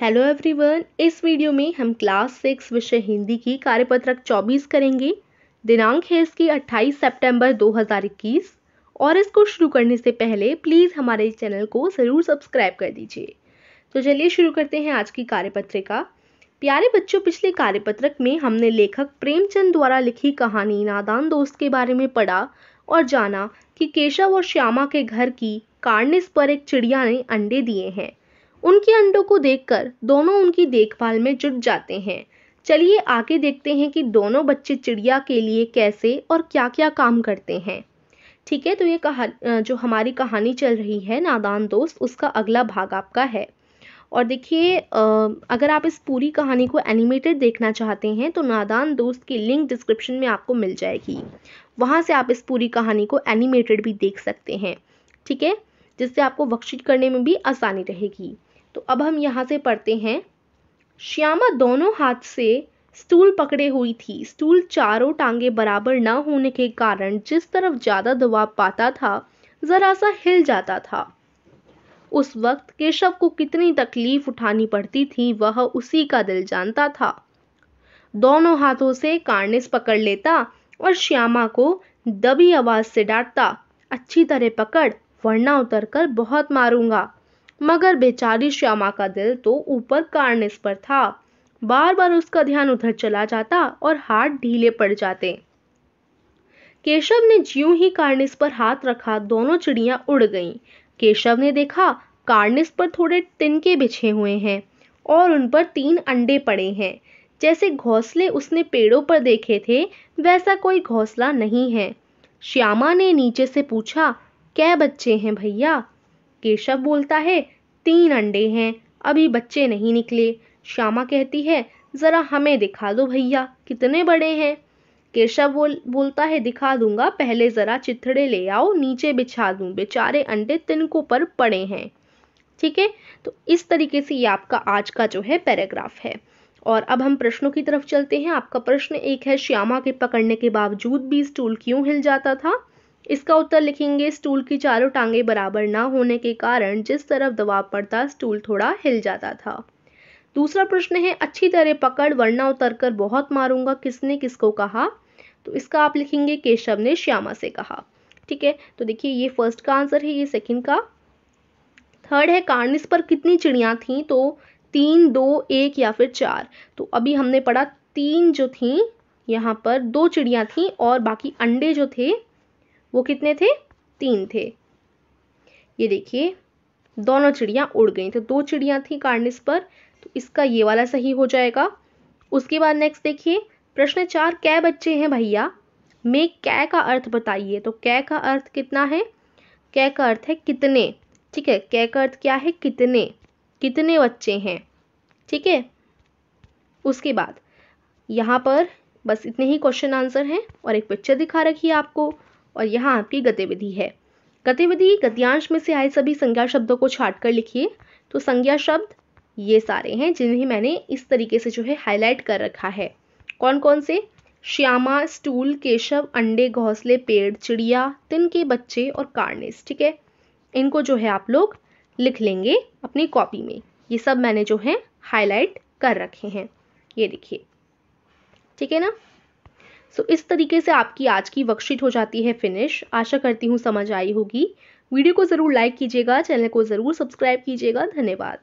Hello everyone इस video में हम क्लास सिक्स विषय हिंदी की कार्यपत्रक 24 करेंगे दिनांक है इसकी 28 सितंबर 2021 और इसको शुरू करने से पहले प्लीज़ हमारे चैनल को ज़रूर सब्सक्राइब कर दीजिए तो चलिए शुरू करते हैं आज की कार्यपत्रिका प्यारे बच्चों पिछले कार्यपत्रक में हमने लेखक प्रेमचंद द्वारा लिखी कहानी नादान दोस्त के बारे में पढ़ा और जाना कि केशव और श्यामा के घर की कार्निस पर एक चिड़िया ने अंडे दिए हैं उनके अंडों को देखकर दोनों उनकी देखभाल में जुट जाते हैं चलिए आगे देखते हैं कि दोनों बच्चे चिड़िया के लिए कैसे और क्या क्या काम करते हैं ठीक है तो ये कहा जो हमारी कहानी चल रही है नादान दोस्त उसका अगला भाग आपका है और देखिए अगर आप इस पूरी कहानी को एनिमेटेड देखना चाहते हैं तो नादान दोस्त की लिंक डिस्क्रिप्शन में आपको मिल जाएगी वहाँ से आप इस पूरी कहानी को एनिमेटेड भी देख सकते हैं ठीक है जिससे आपको बख्शिश करने में भी आसानी रहेगी तो अब हम यहाँ से पढ़ते हैं श्यामा दोनों हाथ से स्टूल पकड़े हुई थी स्टूल चारों टांगे बराबर न होने के कारण जिस तरफ ज़्यादा दबाव पाता था ज़रा सा हिल जाता था उस वक्त केशव को कितनी तकलीफ उठानी पड़ती थी वह उसी का दिल जानता था दोनों हाथों से कार्निस पकड़ लेता और श्यामा को दबी आवाज से डांटता अच्छी तरह पकड़ वरना उतर कर बहुत मारूंगा मगर बेचारी श्यामा का दिल तो ऊपर कारनेस पर था बार बार उसका ध्यान उधर चला जाता और हाथ ढीले पड़ जाते केशव ने जीव ही कार्निस पर हाथ रखा दोनों चिड़िया उड़ गईं। केशव ने देखा कार्निस पर थोड़े तिनके बिछे हुए हैं और उन पर तीन अंडे पड़े हैं जैसे घोंसले उसने पेड़ों पर देखे थे वैसा कोई घोंसला नहीं है श्यामा ने नीचे से पूछा क्या बच्चे हैं भैया केशव बोलता है तीन अंडे हैं अभी बच्चे नहीं निकले श्यामा कहती है ज़रा हमें दिखा दो भैया कितने बड़े हैं केशव बोल बोलता है दिखा दूंगा पहले ज़रा चिथड़े ले आओ नीचे बिछा दूं बेचारे अंडे तिनको पर पड़े हैं ठीक है तो इस तरीके से ये आपका आज का जो है पैराग्राफ है और अब हम प्रश्नों की तरफ चलते हैं आपका प्रश्न एक है श्यामा के पकड़ने के बावजूद भी स्टूल क्यों हिल जाता था इसका उत्तर लिखेंगे स्टूल की चारों टांगे बराबर ना होने के कारण जिस तरफ दबाव पड़ता स्टूल थोड़ा हिल जाता था दूसरा प्रश्न है अच्छी तरह पकड़ वरना उतर कर बहुत मारूंगा किसने किसको कहा तो इसका आप लिखेंगे केशव ने श्यामा से कहा ठीक है तो देखिए ये फर्स्ट का आंसर है ये सेकंड का थर्ड है कार्निस पर कितनी चिड़िया थी तो तीन दो एक या फिर चार तो अभी हमने पढ़ा तीन जो थी यहाँ पर दो चिड़िया थी और बाकी अंडे जो थे वो कितने थे तीन थे ये देखिए दोनों चिड़िया उड़ गई तो दो चिड़िया थी कार्निस पर तो इसका ये वाला सही हो जाएगा उसके बाद नेक्स्ट देखिए प्रश्न चार कै बच्चे हैं भैया में कै का अर्थ बताइए तो कै का अर्थ कितना है कै का अर्थ है कितने ठीक है कै का अर्थ क्या है कितने कितने बच्चे हैं ठीक है उसके बाद यहाँ पर बस इतने ही क्वेश्चन आंसर हैं और एक पिक्चर दिखा रखी है आपको और यहाँ आपकी गतिविधि है गतिविधि गद्यांश में से आए सभी संज्ञा शब्दों को छाट कर लिखिए तो संज्ञा शब्द ये सारे हैं जिन्हें मैंने इस तरीके से जो है हाईलाइट कर रखा है कौन कौन से श्यामा स्टूल केशव अंडे घोंसले पेड़ चिड़िया तिनके बच्चे और कार्निस ठीक है इनको जो है आप लोग लिख लेंगे अपनी कॉपी में ये सब मैंने जो है हाईलाइट कर रखे हैं ये देखिए ठीक है ना सो इस तरीके से आपकी आज की वर्कशीट हो जाती है फिनिश आशा करती हूँ समझ आई होगी वीडियो को ज़रूर लाइक कीजिएगा चैनल को ज़रूर सब्सक्राइब कीजिएगा धन्यवाद